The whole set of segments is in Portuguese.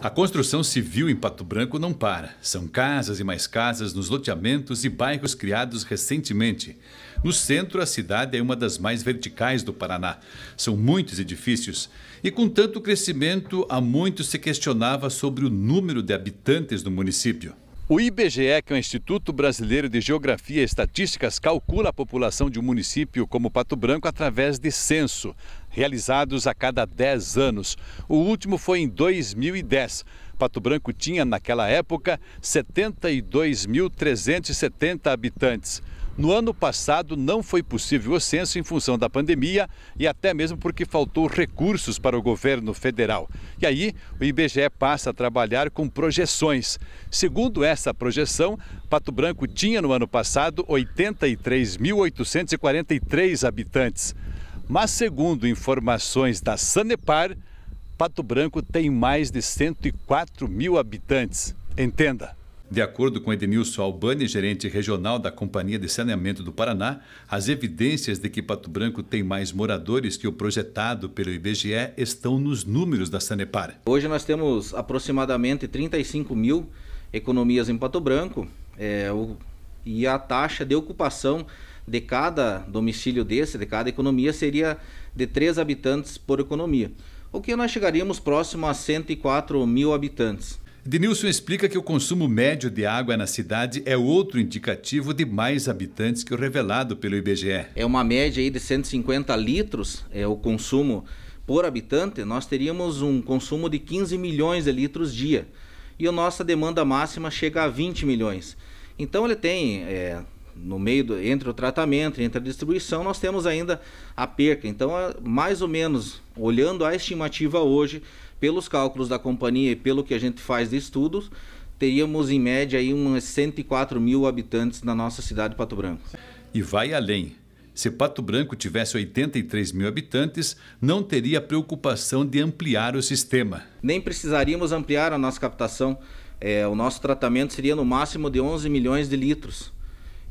A construção civil em Pato Branco não para. São casas e mais casas nos loteamentos e bairros criados recentemente. No centro, a cidade é uma das mais verticais do Paraná. São muitos edifícios. E com tanto crescimento, há muito se questionava sobre o número de habitantes do município. O IBGE, que é o Instituto Brasileiro de Geografia e Estatísticas, calcula a população de um município como Pato Branco através de censo realizados a cada 10 anos. O último foi em 2010. Pato Branco tinha, naquela época, 72.370 habitantes. No ano passado não foi possível o censo em função da pandemia e até mesmo porque faltou recursos para o governo federal. E aí o IBGE passa a trabalhar com projeções. Segundo essa projeção, Pato Branco tinha no ano passado 83.843 habitantes. Mas, segundo informações da Sanepar, Pato Branco tem mais de 104 mil habitantes. Entenda. De acordo com Edmilson Albani, gerente regional da Companhia de Saneamento do Paraná, as evidências de que Pato Branco tem mais moradores que o projetado pelo IBGE estão nos números da Sanepar. Hoje nós temos aproximadamente 35 mil economias em Pato Branco é, o, e a taxa de ocupação de cada domicílio desse, de cada economia, seria de 3 habitantes por economia, o que nós chegaríamos próximo a 104 mil habitantes. Denilson explica que o consumo médio de água na cidade é outro indicativo de mais habitantes que o revelado pelo IBGE. É uma média aí de 150 litros é o consumo por habitante, nós teríamos um consumo de 15 milhões de litros dia. E a nossa demanda máxima chega a 20 milhões. Então ele tem é, no meio do, entre o tratamento, entre a distribuição, nós temos ainda a perca. Então, é mais ou menos, olhando a estimativa hoje, pelos cálculos da companhia e pelo que a gente faz de estudos, teríamos em média aí uns 104 mil habitantes na nossa cidade de Pato Branco. E vai além. Se Pato Branco tivesse 83 mil habitantes, não teria preocupação de ampliar o sistema. Nem precisaríamos ampliar a nossa captação. É, o nosso tratamento seria no máximo de 11 milhões de litros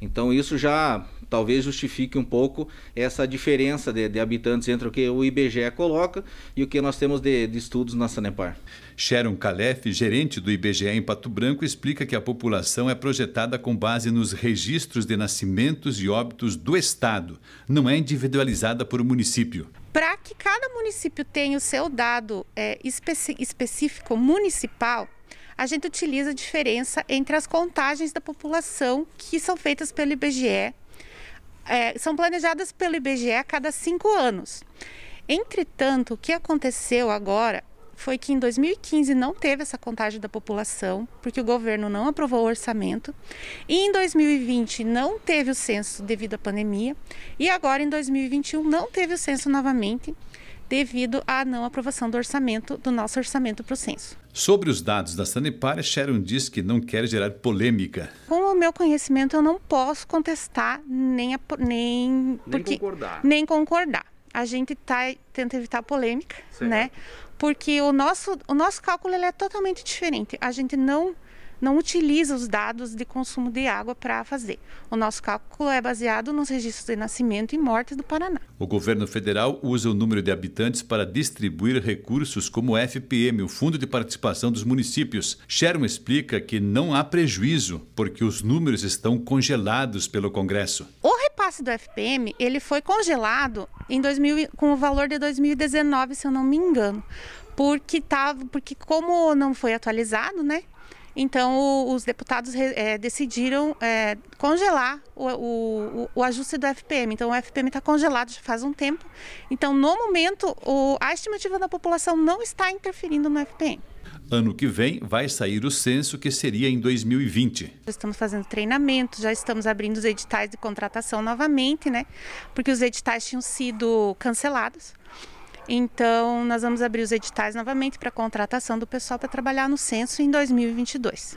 então isso já talvez justifique um pouco essa diferença de, de, habitantes entre o que o IBGE coloca e o que nós temos de, de estudos na Sanepar. Sharon Calef, gerente do IBGE em Pato Branco, explica que a população é projetada com base nos registros de nascimentos e óbitos do Estado, não é individualizada por município. Para que cada município tenha o seu dado é, específico municipal, a gente utiliza a diferença entre as contagens da população que são feitas pelo IBGE, é, são planejadas pelo IBGE a cada cinco anos. Entretanto, o que aconteceu agora foi que em 2015 não teve essa contagem da população, porque o governo não aprovou o orçamento. E em 2020 não teve o censo devido à pandemia. E agora em 2021 não teve o censo novamente devido à não aprovação do orçamento, do nosso orçamento para o censo. Sobre os dados da Sanepar, Sharon diz que não quer gerar polêmica. Com o meu conhecimento, eu não posso contestar nem, a, nem, porque, nem, concordar. Nem concordar. A gente tá, tenta evitar polêmica, né? certo. né? Porque o nosso, o nosso cálculo é totalmente diferente. A gente não não utiliza os dados de consumo de água para fazer. O nosso cálculo é baseado nos registros de nascimento e morte do Paraná. O governo federal usa o número de habitantes para distribuir recursos como o FPM, o Fundo de Participação dos Municípios. Sharon explica que não há prejuízo, porque os números estão congelados pelo Congresso. O repasse do FPM ele foi congelado em 2000, com o valor de 2019, se eu não me engano porque tava, porque como não foi atualizado, né? Então, o, os deputados é, decidiram é, congelar o, o, o, ajuste do FPM. Então, o FPM está congelado já faz um tempo. Então, no momento, a estimativa da população não está interferindo no FPM. Ano que vem vai sair o censo, que seria em 2020. Já estamos fazendo treinamento, já estamos abrindo os editais de contratação novamente, né? Porque os editais tinham sido cancelados. Então, nós vamos abrir os editais novamente para contratação do pessoal para trabalhar no censo em 2022.